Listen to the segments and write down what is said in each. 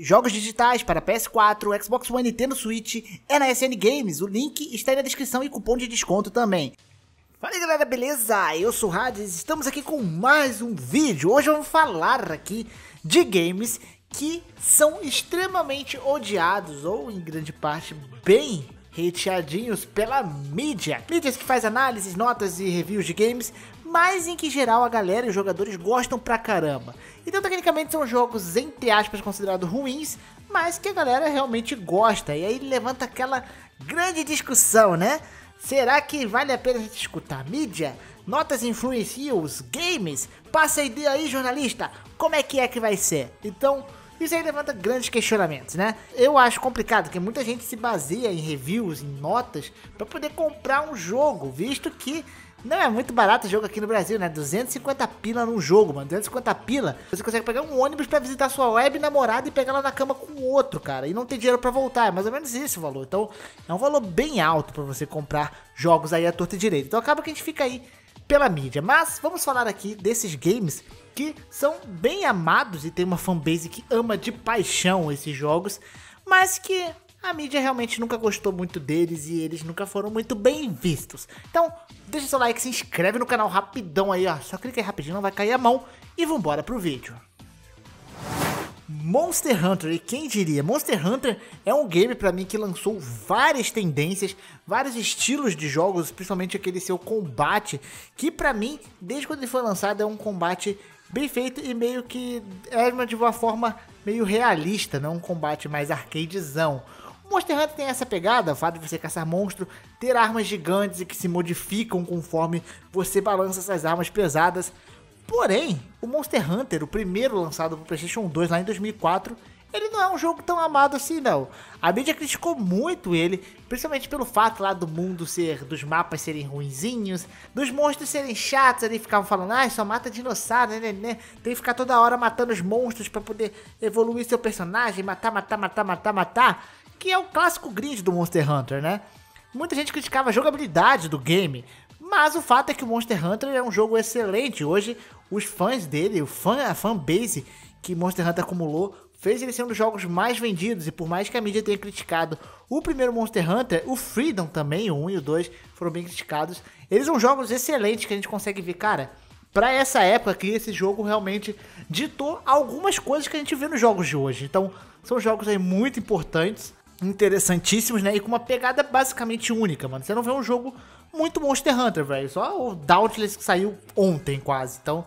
Jogos digitais para PS4, Xbox One, Nintendo Switch é na SN Games. O link está aí na descrição e cupom de desconto também. Fala aí, galera, beleza? Eu sou o Hades, estamos aqui com mais um vídeo. Hoje vamos falar aqui de games que são extremamente odiados ou em grande parte bem hateadinhos pela mídia. Mídias que faz análises, notas e reviews de games, mas em que geral a galera e os jogadores gostam pra caramba. Então, tecnicamente, são jogos, entre aspas, considerados ruins, mas que a galera realmente gosta. E aí levanta aquela grande discussão, né? Será que vale a pena a gente escutar mídia? Notas influenciam os games? Passa a ideia aí, jornalista! Como é que é que vai ser? Então, isso aí levanta grandes questionamentos, né? Eu acho complicado porque muita gente se baseia em reviews, em notas, para poder comprar um jogo, visto que não é muito barato o jogo aqui no Brasil, né? 250 pila num jogo, mano. 250 pila, você consegue pegar um ônibus para visitar sua web namorada e pegar ela na cama com outro, cara. E não ter dinheiro para voltar. É mais ou menos esse o valor. Então, é um valor bem alto para você comprar jogos aí à torta e direito. Então acaba que a gente fica aí pela mídia. Mas vamos falar aqui desses games que são bem amados e tem uma fanbase que ama de paixão esses jogos, mas que a mídia realmente nunca gostou muito deles e eles nunca foram muito bem vistos. Então, deixa seu like, se inscreve no canal rapidão aí, ó. Só clica aí rapidinho, não vai cair a mão. E vambora pro vídeo. Monster Hunter, e quem diria? Monster Hunter é um game para mim que lançou várias tendências, vários estilos de jogos, principalmente aquele seu combate, que para mim, desde quando ele foi lançado, é um combate bem feito e meio que é de uma forma meio realista, não um combate mais arcadezão. Monster Hunter tem essa pegada, o fato de você caçar monstro, ter armas gigantes e que se modificam conforme você balança essas armas pesadas. Porém, o Monster Hunter, o primeiro lançado para PlayStation 2 lá em 2004, ele não é um jogo tão amado assim, não. A mídia criticou muito ele, principalmente pelo fato lá do mundo ser, dos mapas serem ruinzinhos, dos monstros serem chatos, ali ficavam falando, ah, só mata dinossauro, né, né, né, Tem que ficar toda hora matando os monstros para poder evoluir seu personagem, matar, matar, matar, matar, matar, que é o clássico grind do Monster Hunter, né. Muita gente criticava a jogabilidade do game, mas o fato é que o Monster Hunter é um jogo excelente. Hoje, os fãs dele, o fã, a fanbase que Monster Hunter acumulou, fez ele ser um dos jogos mais vendidos e por mais que a mídia tenha criticado o primeiro Monster Hunter, o Freedom também, o 1 e o 2 foram bem criticados. Eles são jogos excelentes que a gente consegue ver, cara, para essa época que esse jogo realmente ditou algumas coisas que a gente vê nos jogos de hoje. Então, são jogos aí muito importantes, interessantíssimos, né? E com uma pegada basicamente única, mano. Você não vê um jogo muito Monster Hunter, velho. Só o Dauntless que saiu ontem quase. Então,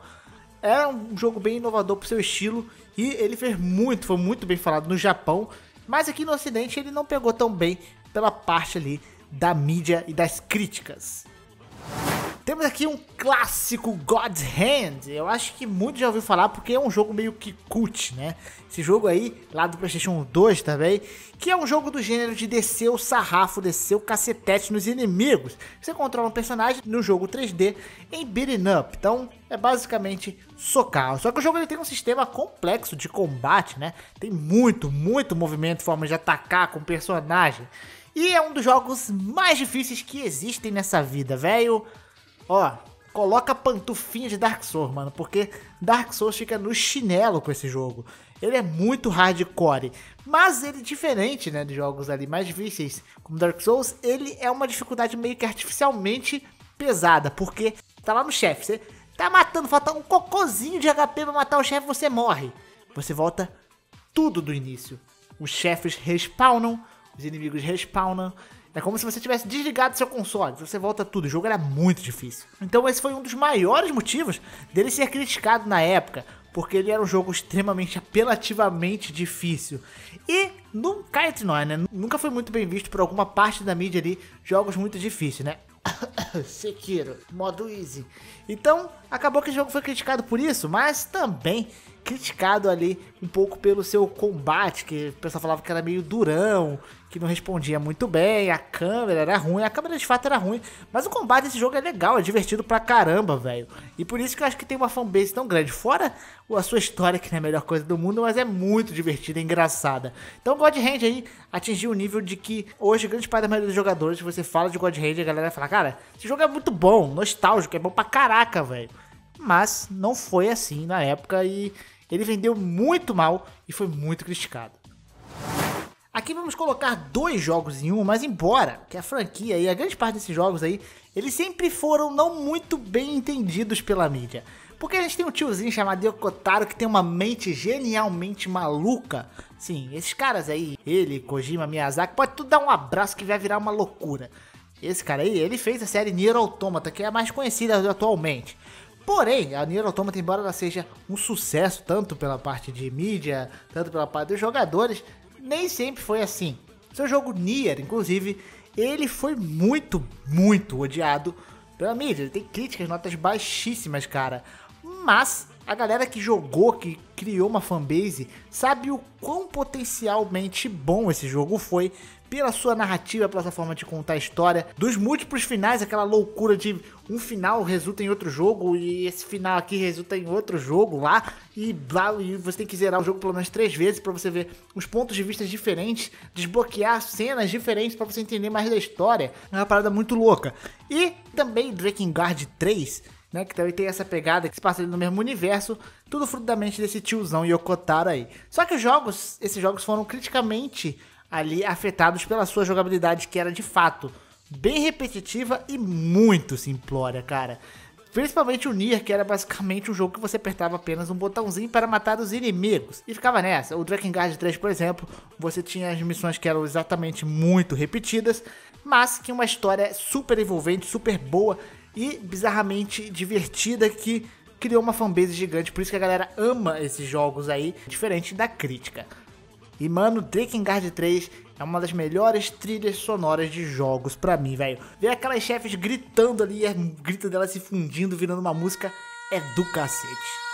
era é um jogo bem inovador pro seu estilo e ele fez muito, foi muito bem falado no Japão, mas aqui no Ocidente ele não pegou tão bem pela parte ali da mídia e das críticas. Temos aqui um clássico God's Hand. Eu acho que muito já ouviu falar porque é um jogo meio que cult, né? Esse jogo aí, lá do PlayStation 2 também, que é um jogo do gênero de descer o sarrafo, descer o cacetete nos inimigos. Você controla um personagem no jogo 3D em beating up. Então, é basicamente socar. Só que o jogo ele tem um sistema complexo de combate, né? Tem muito, muito movimento, forma de atacar com o personagem. E é um dos jogos mais difíceis que existem nessa vida, velho. Ó, coloca a pantufinha de Dark Souls, mano, porque Dark Souls fica no chinelo com esse jogo. Ele é muito hardcore, mas ele é diferente, né, de jogos ali mais difíceis como Dark Souls, ele é uma dificuldade meio que artificialmente pesada, porque tá lá no chefe, você tá matando, falta um cocôzinho de HP pra matar o chefe, você morre. Você volta tudo do início. Os chefes respawnam, os inimigos respawnam, é como se você tivesse desligado seu console, você volta tudo, o jogo era muito difícil. Então esse foi um dos maiores motivos dele ser criticado na época, porque ele era um jogo extremamente apelativamente difícil. E nunca entre nós, né? Nunca foi muito bem visto por alguma parte da mídia ali, jogos muito difíceis, né? Sekiro, modo easy. Então, acabou que o jogo foi criticado por isso, mas também criticado ali um pouco pelo seu combate, que o pessoal falava que era meio durão, que não respondia muito bem, a câmera era ruim, a câmera de fato era ruim, mas o combate desse jogo é legal, é divertido pra caramba, velho. E por isso que eu acho que tem uma fanbase tão grande, fora a sua história, que não é a melhor coisa do mundo, mas é muito divertida, é engraçada. Então God Hand aí atingiu um nível de que hoje grande parte da maioria dos jogadores, se você fala de God Hand, a galera vai falar, cara, esse jogo é muito bom, nostálgico, é bom pra caraca, velho. Mas não foi assim na época e ele vendeu muito mal e foi muito criticado. Aqui vamos colocar dois jogos em um, mas embora que a franquia e a grande parte desses jogos aí, eles sempre foram não muito bem entendidos pela mídia. Porque a gente tem um tiozinho chamado Yokotaro que tem uma mente genialmente maluca. Sim, esses caras aí, ele, Kojima, Miyazaki, pode tudo dar um abraço que vai virar uma loucura. Esse cara aí, ele fez a série Nier Automata, que é a mais conhecida atualmente. Porém, a Nier Automata, embora ela seja um sucesso, tanto pela parte de mídia, tanto pela parte dos jogadores, nem sempre foi assim. Seu jogo Nier, inclusive, ele foi muito, muito odiado pela mídia. Ele tem críticas, notas baixíssimas, cara. Mas a galera que jogou, que criou uma fanbase, sabe o quão potencialmente bom esse jogo foi pela sua narrativa, pela sua forma de contar a história, dos múltiplos finais, aquela loucura de um final resulta em outro jogo e esse final aqui resulta em outro jogo lá e blá, e você tem que zerar o jogo pelo menos três vezes para você ver os pontos de vista diferentes, desbloquear cenas diferentes para você entender mais da história. É uma parada muito louca. E também Drakengard 3, né, que também tem essa pegada que se passa no mesmo universo, tudo fruto da mente desse tiozão Yokotaro aí. Só que os jogos, esses jogos foram criticamente ali afetados pela sua jogabilidade, que era de fato bem repetitiva e muito simplória, cara. Principalmente o Nier, que era basicamente um jogo que você apertava apenas um botãozinho para matar os inimigos. E ficava nessa. O Drakengard 3, por exemplo, você tinha as missões que eram exatamente muito repetidas, mas que uma história super envolvente, super boa e bizarramente divertida que criou uma fanbase gigante. Por isso que a galera ama esses jogos aí, diferente da crítica. E, mano, Drinking Guard 3 é uma das melhores trilhas sonoras de jogos pra mim, velho. Ver aquelas chefes gritando ali, o grito delas se fundindo, virando uma música, é do cacete.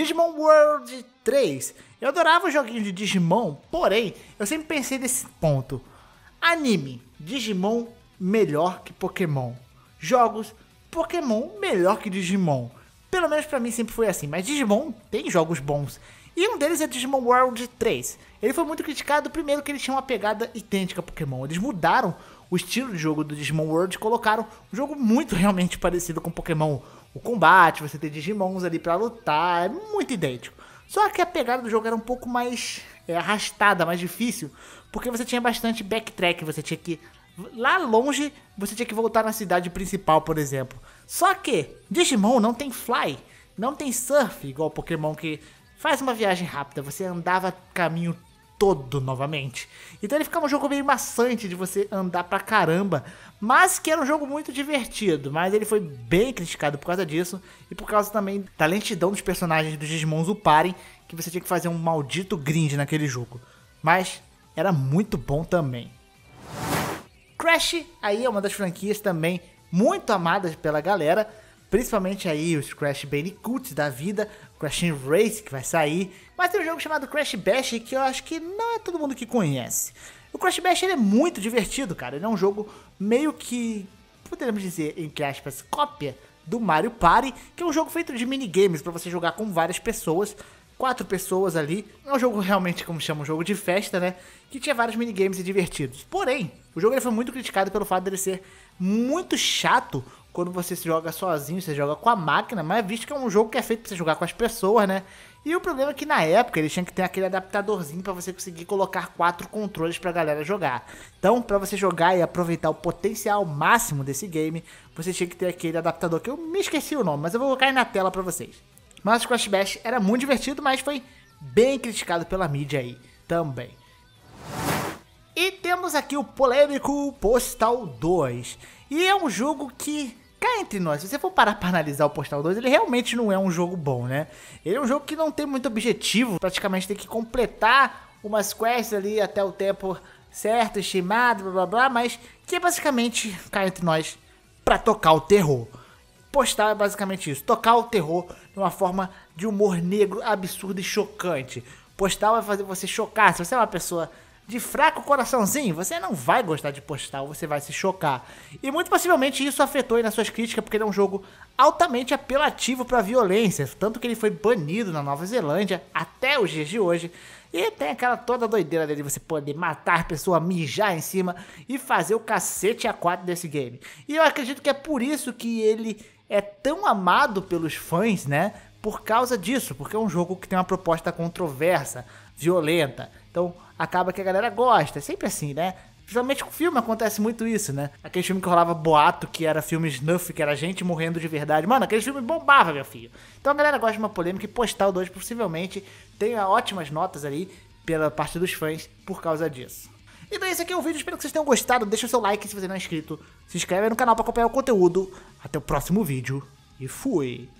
Digimon World 3. Eu adorava o joguinho de Digimon, porém, eu sempre pensei nesse ponto. Anime, Digimon melhor que Pokémon. Jogos, Pokémon melhor que Digimon. Pelo menos para mim sempre foi assim, mas Digimon tem jogos bons. E um deles é Digimon World 3. Ele foi muito criticado, primeiro que ele tinha uma pegada idêntica a Pokémon. Eles mudaram o estilo de jogo do Digimon World e colocaram um jogo muito realmente parecido com Pokémon o combate, você ter Digimons ali para lutar, é muito idêntico. Só que a pegada do jogo era um pouco mais é, arrastada, mais difícil, porque você tinha bastante backtrack, você tinha que lá longe, você tinha que voltar na cidade principal, por exemplo. Só que Digimon não tem fly, não tem surf, igual Pokémon que faz uma viagem rápida, você andava caminho todo novamente. Então ele ficava um jogo meio maçante de você andar pra caramba, mas que era um jogo muito divertido, mas ele foi bem criticado por causa disso e por causa também da lentidão dos personagens dos Digimons uparem, que você tinha que fazer um maldito grind naquele jogo. Mas era muito bom também. Crash aí é uma das franquias também muito amadas pela galera, Principalmente aí os Crash Bandicoot da vida, Crash Race que vai sair. Mas tem um jogo chamado Crash Bash que eu acho que não é todo mundo que conhece. O Crash Bash é muito divertido, cara. Ele é um jogo meio que, poderíamos dizer, entre aspas, cópia do Mario Party, que é um jogo feito de minigames para você jogar com várias pessoas quatro pessoas ali. É um jogo realmente, como chama, um jogo de festa, né? Que tinha vários minigames divertidos. Porém, o jogo ele foi muito criticado pelo fato dele ser muito chato quando você se joga sozinho, você joga com a máquina, mas visto que é um jogo que é feito pra você jogar com as pessoas, né? E o problema é que na época eles tinham que ter aquele adaptadorzinho para você conseguir colocar quatro controles pra galera jogar. Então, para você jogar e aproveitar o potencial máximo desse game, você tinha que ter aquele adaptador que eu me esqueci o nome, mas eu vou colocar aí na tela para vocês. Mas o Crash Bash era muito divertido, mas foi bem criticado pela mídia aí também. E temos aqui o polêmico Postal 2. E é um jogo que, cá entre nós, se você for parar para analisar o Postal 2, ele realmente não é um jogo bom, né? Ele é um jogo que não tem muito objetivo, praticamente tem que completar umas quests ali até o tempo certo, estimado, blá blá blá, mas que é basicamente, cá entre nós, para tocar o terror. Postal é basicamente isso, tocar o terror de uma forma de humor negro absurdo e chocante. Postal vai fazer você chocar, se você é uma pessoa de fraco coraçãozinho, você não vai gostar de postal, você vai se chocar. E muito possivelmente isso afetou aí nas suas críticas, porque ele é um jogo altamente apelativo para violência, tanto que ele foi banido na Nova Zelândia até os dias de hoje. E tem aquela toda doideira dele, você poder matar a pessoa, mijar em cima e fazer o cacete a quatro desse game. E eu acredito que é por isso que ele é tão amado pelos fãs, né? Por causa disso, porque é um jogo que tem uma proposta controversa, violenta. Então, acaba que a galera gosta. É sempre assim, né? Principalmente com filme acontece muito isso, né? Aquele filme que rolava boato, que era filme snuff, que era gente morrendo de verdade. Mano, aquele filme bombava, meu filho. Então a galera gosta de uma polêmica e Postal 2 possivelmente tenha ótimas notas ali pela parte dos fãs por causa disso. Então esse aqui é o vídeo, espero que vocês tenham gostado. Deixa o seu like se você não é inscrito. Se inscreve no canal para acompanhar o conteúdo. Até o próximo vídeo e fui!